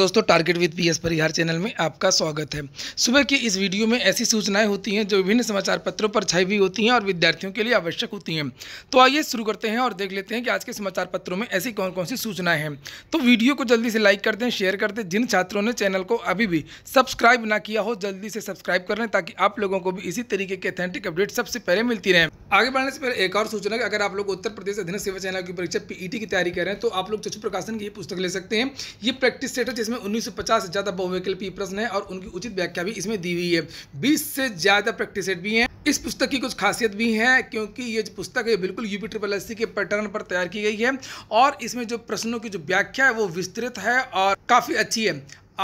दोस्तों target with PS Parihar channel में आपका स्वागत है सुबह की इस वीडियो में ऐसी सूचनाएं होती हैं जो विभिन्न समाचार पत्रों पर छाई हुई होती हैं और विद्यार्थियों के लिए आवश्यक होती हैं तो आइए शुरू करते हैं और देख लेते हैं कि आज के समाचार पत्रों में ऐसी कौन कौन सी सूचनाएं हैं तो वीडियो को जल्दी से लाइक कर दें शेयर कर दें जिन छात्रों ने चैनल को अभी भी सब्सक्राइब ना किया हो जल्दी से सब्सक्राइब कर लें ताकि आप लोगों को भी इसी तरीके के अथेंटिक अपडेट सबसे पहले मिलती रहे आगे बढ़ने से पहले एक और सूचना है अगर आप लोग उत्तर प्रदेश अधीन सेवा चैनल की परीक्षा पीईटी e की तैयारी कर रहे हैं तो आप लोग चचु प्रकाशन की पुस्तक ले सकते हैं ये प्रैक्टिस सेट है इसमें 1950 से ज़्यादा बहुविकल्पी प्रश्न है और उनकी उचित व्याख्या भी इसमें दी हुई है बीस से ज़्यादा प्रैक्टिस सेट भी हैं इस पुस्तक की कुछ खासियत भी है क्योंकि ये जो पुस्तक है बिल्कुल यूपी ट्रिपल एस के पैटर्न पर तैयार की गई है और इसमें जो प्रश्नों की जो व्याख्या है वो विस्तृत है और काफ़ी अच्छी है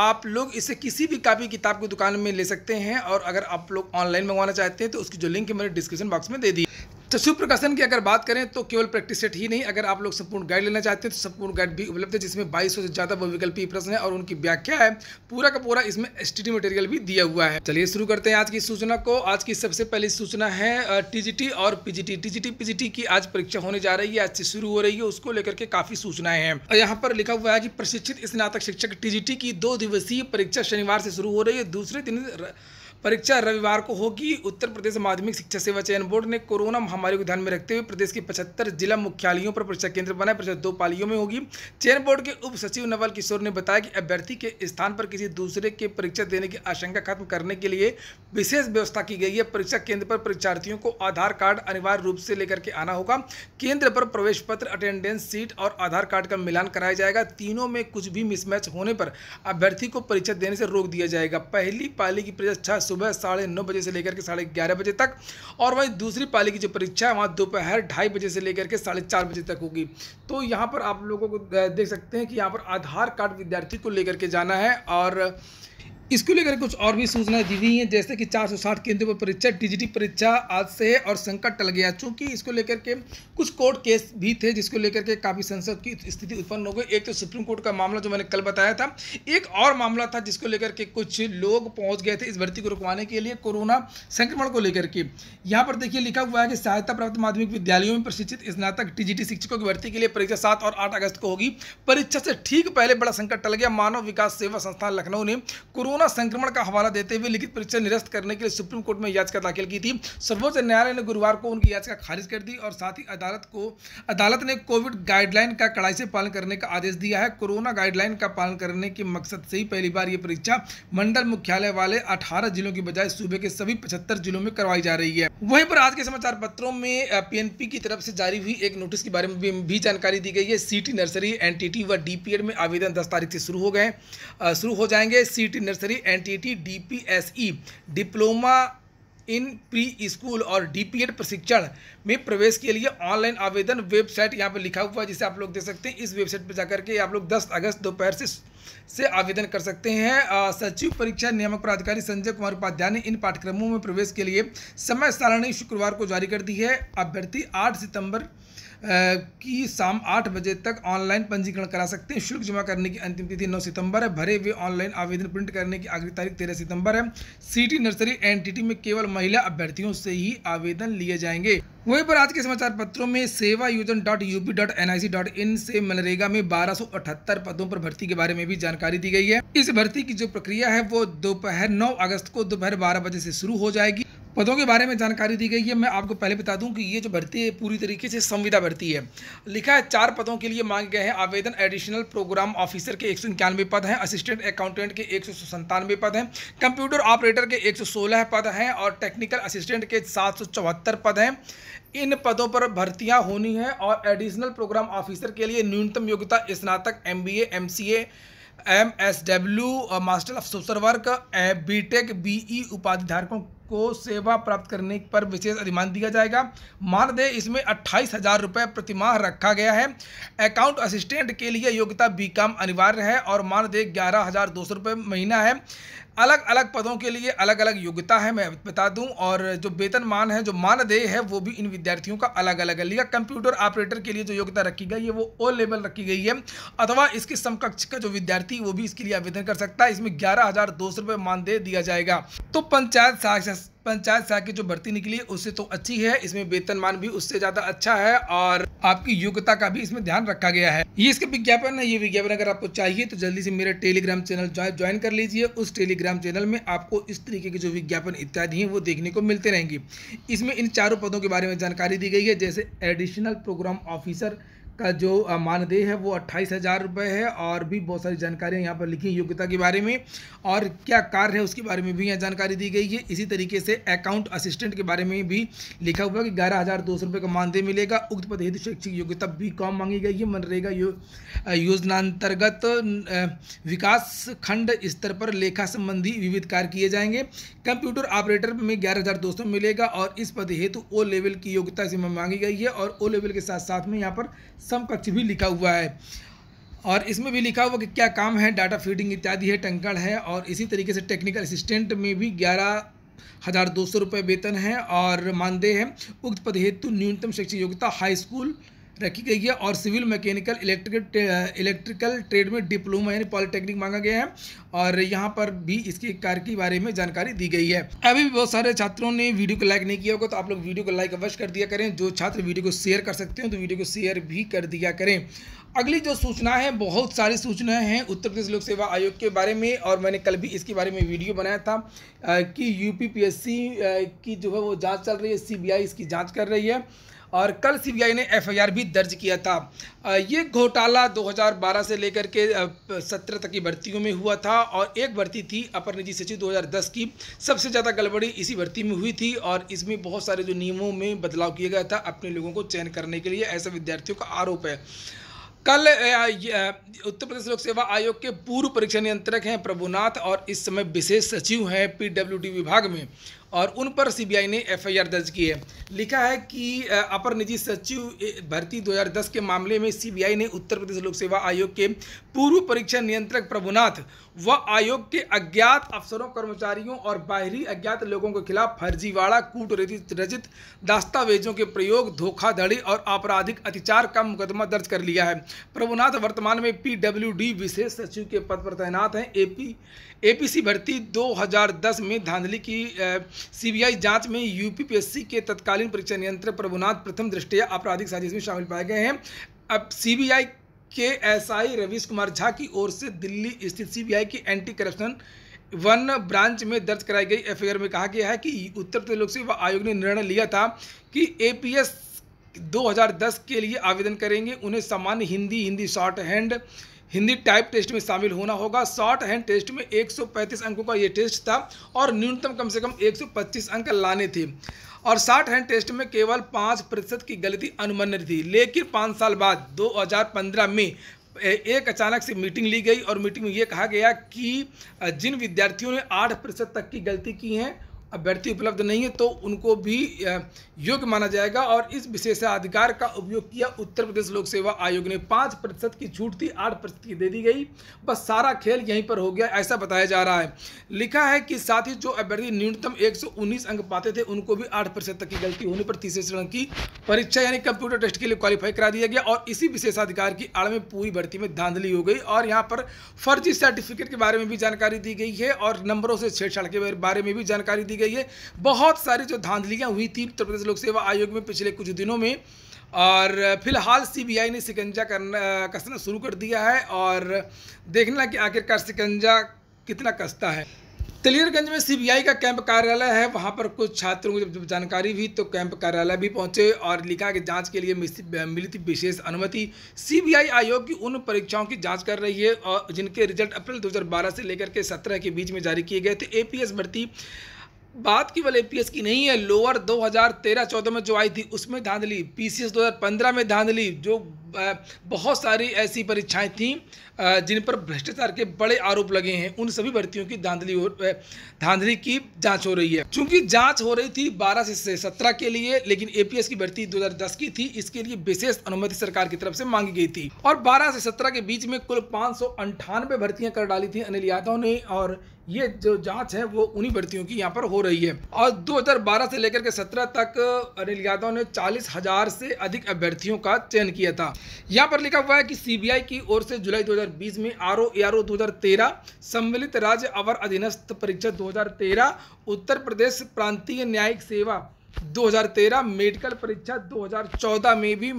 आप लोग इसे किसी भी कापी किताब की दुकान में ले सकते हैं और अगर आप लोग ऑनलाइन मंगवाना चाहते हैं तो उसकी जो लिंक है मैंने डिस्क्रिप्शन बॉक्स में दे दी चक्षु तो प्रकाशन की अगर बात करें तो केवल प्रैक्टिस सेट ही नहीं अगर आप लोग संपूर्ण गाइड लेना चाहते हैं तो संपूर्ण गाइड भी उपलब्ध है जिसमें 2200 से ज़्यादा बहुविकल्पी प्रश्न है और उनकी व्याख्या है पूरा का पूरा इसमें स्टडी मटेरियल भी दिया हुआ है चलिए शुरू करते हैं आज की सूचना को आज की सबसे पहली सूचना है टीजीटी और पीजीटी टीजीटी पीजीटी की आज परीक्षा होने जा रही है आज से शुरू हो रही है उसको लेकर के काफ़ी सूचनाएं हैं यहाँ पर लिखा हुआ है कि प्रशिक्षित स्नातक शिक्षक टीजीटी की दो दिवसीय परीक्षा शनिवार से शुरू हो रही है दूसरे दिन परीक्षा रविवार को होगी उत्तर प्रदेश माध्यमिक शिक्षा सेवा चयन बोर्ड ने कोरोना महामारी को ध्यान में रखते हुए प्रदेश के पचहत्तर जिला मुख्यालयों पर परीक्षा केंद्र बनाए परीक्षा दो पालियों में होगी चयन बोर्ड के उप सचिव नवल किशोर ने बताया कि अभ्यर्थी के स्थान पर किसी दूसरे के परीक्षा देने की आशंका खत्म करने के लिए विशेष व्यवस्था की गई है परीक्षा केंद्र पर परीक्षार्थियों को आधार कार्ड अनिवार्य रूप से लेकर के आना होगा केंद्र पर प्रवेश पत्र अटेंडेंस सीट और आधार कार्ड का मिलान कराया जाएगा तीनों में कुछ भी मिसमैच होने पर अभ्यर्थी को परीक्षा देने से रोक दिया जाएगा पहली पाली की परीक्षा सुबह साढ़े नौ बजे से लेकर के साढ़े ग्यारह बजे तक और वहीं दूसरी पाली की जो परीक्षा है वहाँ दोपहर ढाई बजे से लेकर के साढ़े चार बजे तक होगी तो यहाँ पर आप लोगों को देख सकते हैं कि यहाँ पर आधार कार्ड विद्यार्थी को लेकर के जाना है और इसको लेकर कुछ और भी सूचनाएं दी हुई हैं जैसे कि 460 केंद्रों पर परीक्षा डीजीटी परीक्षा आज से है और संकट टल गया चूंकि इसको लेकर के कुछ कोर्ट केस भी थे जिसको लेकर के काफ़ी संसद की स्थिति उत्पन्न हो गई एक तो सुप्रीम कोर्ट का मामला जो मैंने कल बताया था एक और मामला था जिसको लेकर के कुछ लोग पहुँच गए थे इस भर्ती को रुकवाने के लिए कोरोना संक्रमण को लेकर के यहाँ पर देखिए लिखा हुआ है कि सहायता प्राप्त माध्यमिक विद्यालयों में प्रशिक्षित स्नातक टी शिक्षकों की भर्ती के लिए परीक्षा सात और आठ अगस्त को होगी परीक्षा से ठीक पहले बड़ा संकट टल गया मानव विकास सेवा संस्थान लखनऊ ने कोरोना कोरोना संक्रमण का हवाला देते हुए लिखित परीक्षा निरस्त करने के लिए सुप्रीम कोर्ट में याचिका दाखिल की थी सर्वोच्च न्यायालय ने गुरुवार को उनकी याचिका खारिज कर दी और साथ ही अदालत को अदालत ने कोविड गाइडलाइन का कड़ाई से पालन करने का आदेश दिया है कोरोना गाइडलाइन का पालन करने के मकसद से ही पहली बार ये परीक्षा मंडल मुख्यालय वाले अठारह जिलों की बजाय सूबे के सभी पचहत्तर जिलों में करवाई जा रही है वहीं पर आज के समाचार पत्रों में पीएनपी की तरफ से जारी हुई एक नोटिस के बारे में भी जानकारी दी गई है सीटी नर्सरी एनटीटी व डीपीएड में आवेदन दस तारीख से शुरू हो गए शुरू हो जाएंगे CT nursery compulsory NTT DPSE diploma in pre school और डीपीएड प्रशिक्षण में प्रवेश के लिए ऑनलाइन आवेदन वेबसाइट यहाँ पर लिखा हुआ है जिसे आप लोग देख सकते हैं इस वेबसाइट पर जाकर के आप लोग 10 अगस्त दोपहर से से आवेदन कर सकते हैं सचिव परीक्षा नियामक प्राधिकारी संजय कुमार उपाध्याय ने इन पाठ्यक्रमों में प्रवेश के लिए समय सारणी शुक्रवार को जारी कर दी है अभ्यर्थी आठ सितम्बर की शाम आठ बजे तक ऑनलाइन पंजीकरण करा सकते हैं शुल्क जमा करने की अंतिम तिथि नौ सितंबर है भरे हुए ऑनलाइन आवेदन प्रिंट करने की आखिरी तारीख तेरह सितंबर है सिटी नर्सरी एनटीटी में केवल महिला अभ्यर्थियों से ही आवेदन लिए जाएंगे वहीं पर आज के समाचार पत्रों में सेवा योजन dot U P dot N I C dot in से मनरेगा में बारह सौ अठहत्तर पदों पर भर्ती के बारे में भी जानकारी दी गई है इस भर्ती की जो प्रक्रिया है वो दोपहर नौ अगस्त को दोपहर बारह बजे से शुरू हो जाएगी पदों के बारे में जानकारी दी गई है मैं आपको पहले बता दूं कि ये जो भर्ती है पूरी तरीके से संविदा भर्ती है लिखा है चार पदों के लिए मांगे गए हैं आवेदन एडिशनल प्रोग्राम ऑफिसर के एक पद हैं असिस्टेंट अकाउंटेंट के एक पद हैं कंप्यूटर ऑपरेटर के एक पद हैं और टेक्निकल असिस्टेंट के सात पद हैं इन पदों पर भर्तियां होनी है और एडिशनल प्रोग्राम ऑफिसर के लिए न्यूनतम योग्यता स्नातक M B M C M S W master of social work B tech B E उपाधिधारकों को सेवा प्राप्त करने पर विशेष अधिमान दिया जाएगा मानदेय इसमें अट्ठाईस हज़ार रुपये प्रतिमाह रखा गया है अकाउंट असिस्टेंट के लिए योग्यता काम अनिवार्य है और मानदेय ग्यारह हज़ार दो सौ रुपये महीना है अलग अलग पदों के लिए अलग अलग योग्यता है मैं बता दूं और जो वेतन मान है जो मानदेय है वो भी इन विद्यार्थियों का अलग अलग है लिया कंप्यूटर ऑपरेटर के लिए जो योग्यता रखी गई है वो ओ लेवल रखी गई है अथवा इसके समकक्ष का जो विद्यार्थी वो भी इसके लिए आवेदन कर सकता है इसमें ग्यारह हज़ार दो सौ रुपये मानदेय दिया जाएगा तो पंचायत पंचायत की जो भर्ती निकली है उससे तो अच्छी है इसमें वेतनमान भी उससे ज्यादा अच्छा है और आपकी योग्यता का भी इसमें ध्यान रखा गया है ये इसके विज्ञापन है ये विज्ञापन अगर आपको चाहिए तो जल्दी से मेरे टेलीग्राम चैनल ज्वाइन कर लीजिए उस टेलीग्राम चैनल में आपको इस तरीके के जो विज्ञापन इत्यादि हैं वो देखने को मिलते रहेंगे इसमें इन चारों पदों के बारे में जानकारी दी गई है जैसे एडिशनल प्रोग्राम ऑफिसर का जो मानदेय है वो अट्ठाईस हज़ार रुपये है और भी बहुत सारी जानकारियाँ यहाँ पर लिखी योग्यता के बारे में और क्या कार्य है उसके बारे में भी यहाँ जानकारी दी गई है इसी तरीके से अकाउंट असिस्टेंट के बारे में भी लिखा हुआ है कि ग्यारह हज़ार दो सौ रुपये का मानदेय मिलेगा उक्त पद हेतु शैक्षिक योग्यता बी कॉम मांगी गई है मनरेगा यो, योजनांतर्गत विकास खंड स्तर पर लेखा संबंधी विविध कार्य किए जाएंगे कंप्यूटर ऑपरेटर में ग्यारह हज़ार दो सौ मिलेगा और इस पद हेतु ओ लेवल की योग्यता इसमें मांगी गई है और ओ लेवल के साथ साथ में यहाँ पर समकक्ष भी लिखा हुआ है और इसमें भी लिखा हुआ कि क्या काम है डाटा फीडिंग इत्यादि है टंकड़ है और इसी तरीके से टेक्निकल असिस्टेंट में भी ग्यारह हज़ार दो सौ रुपये वेतन है और मानदेय है उक्त पद हेतु न्यूनतम शैक्षिक योग्यता हाई स्कूल रखी गई है और civil mechanical electrical electrical trade में डिप्लोमा यानी पॉलिटेक्निक मांगा गया है और यहाँ पर भी इसके कार्य के बारे में जानकारी दी गई है अभी भी बहुत सारे छात्रों ने वीडियो को लाइक नहीं किया होगा तो आप लोग वीडियो को लाइक अवश्य कर दिया करें जो छात्र वीडियो को शेयर कर सकते हैं तो वीडियो को शेयर भी कर दिया करें अगली जो सूचना है बहुत सारी सूचनाएं हैं उत्तर प्रदेश लोक सेवा आयोग के बारे में और मैंने कल भी इसके बारे में वीडियो बनाया था कि यूपीपीएससी की जो है वो जांच चल रही है सीबीआई इसकी जांच कर रही है और कल सीबीआई ने एफआईआर भी दर्ज किया था ये घोटाला 2012 से लेकर के 17 तक की भर्तियों में हुआ था और एक भर्ती थी अपर निजी सचिव 2010 की सबसे ज़्यादा गड़बड़ी इसी भर्ती में हुई थी और इसमें बहुत सारे जो नियमों में बदलाव किया गया था अपने लोगों को चयन करने के लिए ऐसे विद्यार्थियों का आरोप है कल उत्तर प्रदेश लोक सेवा आयोग के पूर्व परीक्षा नियंत्रक हैं प्रभुनाथ और इस समय विशेष सचिव हैं पीडब्ल्यूडी विभाग में और उन पर सीबीआई ने एफआईआर दर्ज की है लिखा है कि अपर निजी सचिव भर्ती 2010 के मामले में सीबीआई ने उत्तर प्रदेश लोक सेवा आयोग के पूर्व परीक्षा नियंत्रक प्रभुनाथ व आयोग के अज्ञात अफसरों कर्मचारियों और बाहरी अज्ञात लोगों के खिलाफ फर्जीवाड़ा कूट रचित दस्तावेजों के प्रयोग धोखाधड़ी और आपराधिक अतिचार का मुकदमा दर्ज कर लिया है प्रभुनाथ वर्तमान में पीडब्ल्यूडी विशेष सचिव के पद पर तैनात हैं एपी एपीसी भर्ती 2010 में धांधली की सीबीआई जांच में यूपीपीएससी के तत्कालीन परीक्षा नियंत्रक प्रभुनाथ प्रथम दृष्टिया आपराधिक साजिश में शामिल पाए गए हैं अब सीबीआई के एसआई रवीश कुमार झा की ओर से दिल्ली स्थित सीबीआई की एंटी करप्शन वन ब्रांच में दर्ज कराई गई एफ में कहा गया है कि उत्तर प्रदेश लोक सेवा आयोग ने निर्णय लिया था कि ए 2010 के लिए आवेदन करेंगे उन्हें सामान्य Hindi Hindi short hand Hindi type test में शामिल होना होगा शॉर्ट हैंड टेस्ट में 135 अंकों का ये टेस्ट था और न्यूनतम कम से कम 125 अंक लाने थे और शॉर्ट हैंड टेस्ट में केवल पाँच प्रतिशत की गलती अनुमन्य थी लेकिन पाँच साल बाद 2015 में एक अचानक से मीटिंग ली गई और मीटिंग में ये कहा गया कि जिन विद्यार्थियों ने आठ प्रतिशत तक की गलती की है अभ्यर्थी उपलब्ध नहीं है तो उनको भी योग्य माना जाएगा और इस विशेषाधिकार का उपयोग किया उत्तर प्रदेश लोक सेवा आयोग ने पाँच प्रतिशत की छूट थी आठ प्रतिशत की दे दी गई बस सारा खेल यहीं पर हो गया ऐसा बताया जा रहा है लिखा है कि साथ ही जो अभ्यर्थी न्यूनतम 119 अंक पाते थे उनको भी आठ प्रतिशत तक की गलती होने पर तीसरे चरण की परीक्षा यानी कंप्यूटर टेस्ट के लिए क्वालिफाई करा दिया गया और इसी विशेषाधिकार की आड़ में पूरी भर्ती में धांधली हो गई और यहाँ पर फर्जी सर्टिफिकेट के बारे में भी जानकारी दी गई है और नंबरों से छेड़छाड़ के बारे में भी जानकारी दी दी गई है बहुत सारी जो धांधलियाँ हुई थी उत्तर प्रदेश लोक सेवा आयोग में पिछले कुछ दिनों में और फिलहाल सीबीआई ने शिकंजा करना कसना शुरू कर दिया है और देखना कि आखिरकार शिकंजा कितना कसता है तलियरगंज में सीबीआई का कैंप कार्यालय है वहाँ पर कुछ छात्रों को जब जानकारी हुई तो कैंप कार्यालय भी पहुँचे और लिखा कि जांच के लिए मिली थी विशेष अनुमति सीबीआई आयोग की उन परीक्षाओं की जांच कर रही है और जिनके रिजल्ट अप्रैल 2012 से लेकर के 17 के बीच में जारी किए गए थे एपीएस पी भर्ती बात केवल एपीएस की नहीं है लोअर 2013-14 में जो आई थी उसमें धांधली पीसीएस 2015 में धांधली जो बहुत सारी ऐसी परीक्षाएं थी जिन पर भ्रष्टाचार के बड़े आरोप लगे हैं उन सभी भर्तियों की धांधली धांधली की जांच हो रही है चूंकि जांच हो रही थी 12 से 17 के लिए लेकिन एपीएस की भर्ती 2010 की थी इसके लिए विशेष अनुमति सरकार की तरफ से मांगी गई थी और 12 से 17 के बीच में कुल पाँच भर्तियां कर डाली थी अनिल यादव ने और ये जो जांच है वो उन्हीं भर्तियों की यहाँ पर हो रही है और 2012 से लेकर के 17 तक अनिल यादव ने चालीस हजार से अधिक अभ्यर्थियों का चयन किया था यहाँ पर लिखा हुआ है कि सीबीआई की ओर से जुलाई 2020 में R O A R O दो सम्मिलित राज्य अवर अधीनस्थ परीक्षा 2013 उत्तर प्रदेश प्रांतीय न्यायिक सेवा 2013 मेडिकल परीक्षा 2014 में भी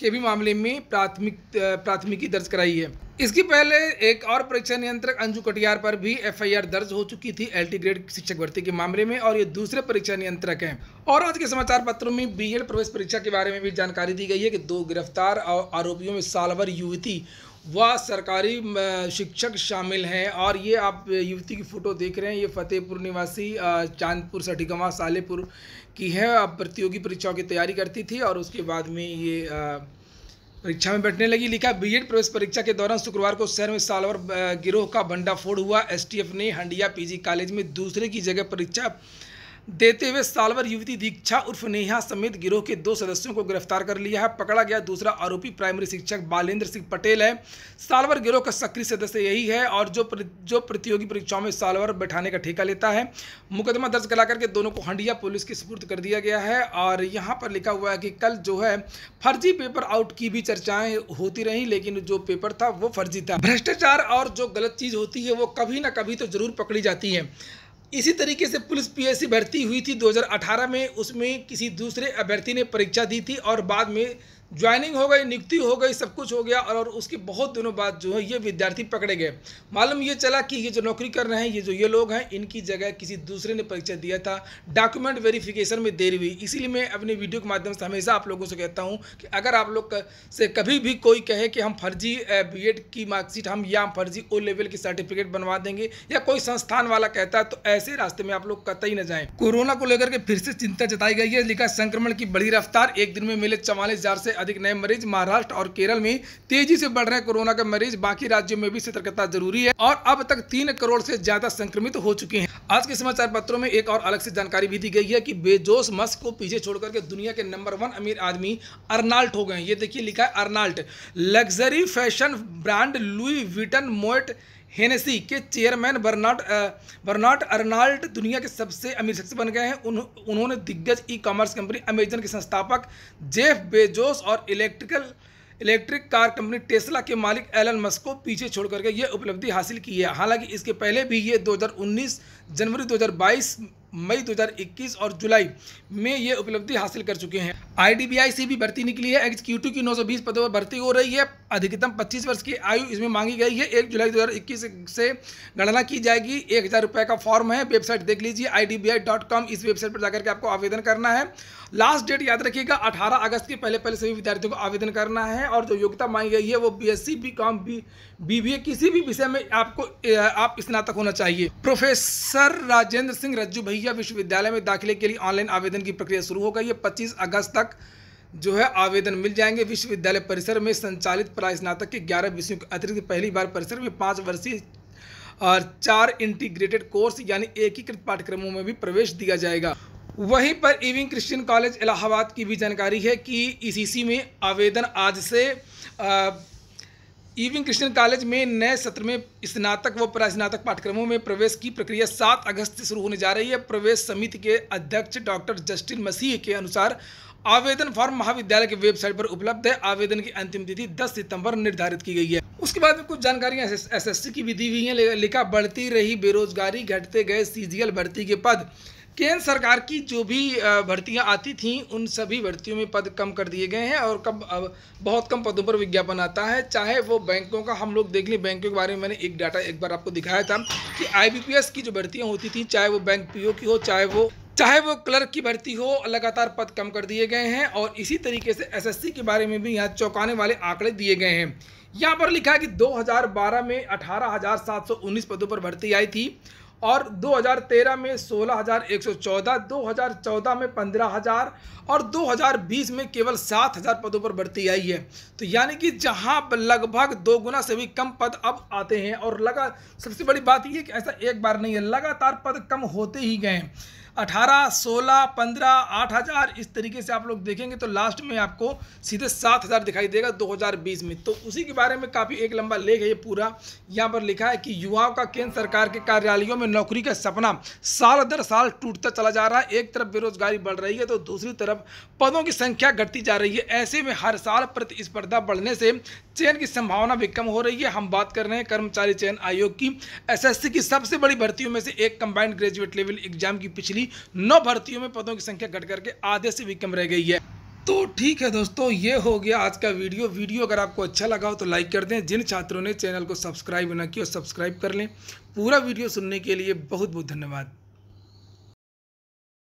के भी मामले में प्राथमिक प्राथमिकी दर्ज कराई है इसके पहले एक और परीक्षा नियंत्रक अंजू कटियार पर भी एफआईआर दर्ज हो चुकी थी एलटी ग्रेड शिक्षक भर्ती के मामले में और ये दूसरे परीक्षा नियंत्रक हैं और आज के समाचार पत्रों में बीएड प्रवेश परीक्षा के बारे में भी जानकारी दी गई है कि दो गिरफ्तार आरोपियों में सालवर युवती व सरकारी शिक्षक शामिल हैं और ये आप युवती की फ़ोटो देख रहे हैं ये फ़तेहपुर निवासी चांदपुर सठीगवा सालेपुर की है अब प्रतियोगी परीक्षाओं की तैयारी करती थी और उसके बाद में ये परीक्षा में बैठने लगी लिखा बीएड प्रवेश परीक्षा के दौरान शुक्रवार को शहर में सालवर गिरोह का भंडाफोड़ हुआ एसटीएफ ने हंडिया पीजी कॉलेज में दूसरे की जगह परीक्षा देते हुए सालवर युवती दीक्षा उर्फ नेहा समेत गिरोह के दो सदस्यों को गिरफ्तार कर लिया है पकड़ा गया दूसरा आरोपी प्राइमरी शिक्षक बालेंद्र सिंह पटेल है सालवर गिरोह का सक्रिय सदस्य यही है और जो प्र, जो प्रतियोगी परीक्षाओं में सालवर बैठाने का ठेका लेता है मुकदमा दर्ज करा करके दोनों को हंडिया पुलिस के सुपुर्द कर दिया गया है और यहाँ पर लिखा हुआ है कि कल जो है फर्जी पेपर आउट की भी चर्चाएं होती रही लेकिन जो पेपर था वो फर्जी था भ्रष्टाचार और जो गलत चीज़ होती है वो कभी ना कभी तो जरूर पकड़ी जाती है इसी तरीके से पुलिस पीएससी भर्ती हुई थी 2018 में उसमें किसी दूसरे अभ्यर्थी ने परीक्षा दी थी और बाद में ज्वाइनिंग हो गई नियुक्ति हो गई सब कुछ हो गया और उसके बहुत दिनों बाद जो है ये विद्यार्थी पकड़े गए मालूम ये चला कि ये जो नौकरी कर रहे हैं ये जो ये लोग हैं इनकी जगह किसी दूसरे ने परीक्षा दिया था डॉक्यूमेंट वेरिफिकेशन में देरी हुई इसीलिए मैं अपने वीडियो के माध्यम से हमेशा आप लोगों से कहता हूँ कि अगर आप लोग से कभी भी कोई कहे कि हम फर्जी बी की मार्कशीट हम या फर्जी ओ लेवल की सर्टिफिकेट बनवा देंगे या कोई संस्थान वाला कहता है तो ऐसे रास्ते में आप लोग कतई न जाए कोरोना को लेकर के फिर से चिंता जताई गई है लिखा संक्रमण की बड़ी रफ्तार एक दिन में मिले चवालीस से अधिक नए मरीज महाराष्ट्र और केरल में तेजी से बढ़ रहे कोरोना के मरीज बाकी राज्यों में भी सतर्कता जरूरी है और अब तक तीन करोड़ से ज्यादा संक्रमित हो चुके हैं आज के समाचार पत्रों में एक और अलग से जानकारी भी दी गई है कि बेजोस मस्क को पीछे छोड़कर के दुनिया के नंबर वन अमीर आदमी अर्नाल्ट हो गए ये देखिए लिखा है Arnault luxury fashion brand Louis Vuitton Moet Hennessy के चेयरमैन बर्नाट बर्नाट अर्नाल्ड दुनिया के सबसे अमीर शख्स बन गए हैं उन, उन्होंने दिग्गज ई कॉमर्स कंपनी अमेजन के संस्थापक जेफ बेजोस और electrical electric car company Tesla के मालिक एलन मस्क को पीछे छोड़ करके ये उपलब्धि हासिल की है हालांकि इसके पहले भी ये 2019 जनवरी 2022 मई 2021 और जुलाई में ये उपलब्धि हासिल कर चुके हैं आईडीबीआई से भी भर्ती निकली है एग्जीक्यूटिव की 920 पदों पर भर्ती हो रही है अधिकतम 25 वर्ष की आयु इसमें मांगी गई है एक जुलाई 2021 से गणना की जाएगी एक हज़ार रुपये का फॉर्म है वेबसाइट देख लीजिए आई इस वेबसाइट पर जाकर के आपको आवेदन करना है लास्ट डेट याद रखिएगा अठारह अगस्त के पहले पहले सभी विद्यार्थियों को आवेदन करना है और जो योग्यता मांगी गई है वो B S C B com B B किसी भी विषय में आपको आप स्नातक होना चाहिए प्रोफेसर राजेंद्र सिंह रज्जू भैया खुफिया विश्वविद्यालय में दाखिले के लिए ऑनलाइन आवेदन की प्रक्रिया शुरू हो गई है पच्चीस अगस्त तक जो है आवेदन मिल जाएंगे विश्वविद्यालय परिसर में संचालित स्नातक के ग्यारह विषयों के अतिरिक्त पहली बार परिसर में पाँच वर्षीय और चार इंटीग्रेटेड कोर्स यानी एकीकृत पाठ्यक्रमों में भी प्रवेश दिया जाएगा वहीं पर इविंग क्रिश्चियन कॉलेज इलाहाबाद की भी जानकारी है कि ईसीसी में आवेदन आज से आ, ईविंग कृष्ण कॉलेज में नए सत्र में स्नातक व परास्नातक पाठ्यक्रमों में प्रवेश की प्रक्रिया 7 अगस्त से शुरू होने जा रही है प्रवेश समिति के अध्यक्ष डॉक्टर जस्टिन मसीह के अनुसार आवेदन फॉर्म महाविद्यालय की वेबसाइट पर उपलब्ध है आवेदन की अंतिम तिथि 10 सितंबर निर्धारित की गई है उसके बाद में कुछ जानकारियां एसएससी की भी दी हुई हैं लिखा बढ़ती रही बेरोजगारी घटते गए सीजीएल भर्ती के पद केंद्र सरकार की जो भी भर्तियां आती थीं उन सभी भर्तियों में पद कम कर दिए गए हैं और कब बहुत कम पदों पर विज्ञापन आता है चाहे वो बैंकों का हम लोग देख लें बैंकों के बारे में मैंने एक डाटा एक बार आपको दिखाया था कि आईबीपीएस की जो भर्तियां होती थी चाहे वो बैंक पीओ की हो चाहे वो चाहे वो क्लर्क की भर्ती हो लगातार पद कम कर दिए गए हैं और इसी तरीके से एस के बारे में भी यहाँ चौंकाने वाले आंकड़े दिए गए हैं यहाँ पर लिखा है कि 2012 में 18,719 पदों पर भर्ती आई थी और 2013 में 16,114, 2014 में 15,000 और 2020 में केवल 7,000 पदों पर बढ़ती आई है तो यानी कि जहां लगभग दो गुना से भी कम पद अब आते हैं और लगा सबसे बड़ी बात यह कि ऐसा एक बार नहीं है लगातार पद कम होते ही गए हैं अठारह सोलह पंद्रह आठ हज़ार इस तरीके से आप लोग देखेंगे तो लास्ट में आपको सीधे सात हज़ार दिखाई देगा दो हज़ार बीस में तो उसी के बारे में काफ़ी एक लंबा लेख है ये पूरा यहाँ पर लिखा है कि युवाओं का केंद्र सरकार के कार्यालयों में नौकरी का सपना साल दर साल टूटता चला जा रहा है एक तरफ बेरोजगारी बढ़ रही है तो दूसरी तरफ पदों की संख्या घटती जा रही है ऐसे में हर साल प्रतिस्पर्धा बढ़ने से चयन की संभावना भी कम हो रही है हम बात कर रहे हैं कर्मचारी चयन आयोग की एसएससी की सबसे बड़ी भर्तियों में से एक कंबाइंड ग्रेजुएट लेवल एग्जाम की पिछली नौ भर्तियों में पदों की संख्या घट करके आधे से भी कम रह गई है तो ठीक है दोस्तों ये हो गया आज का वीडियो वीडियो अगर आपको अच्छा लगा हो तो लाइक कर दें जिन छात्रों ने चैनल को सब्सक्राइब ना किया सब्सक्राइब कर लें पूरा वीडियो सुनने के लिए बहुत बहुत धन्यवाद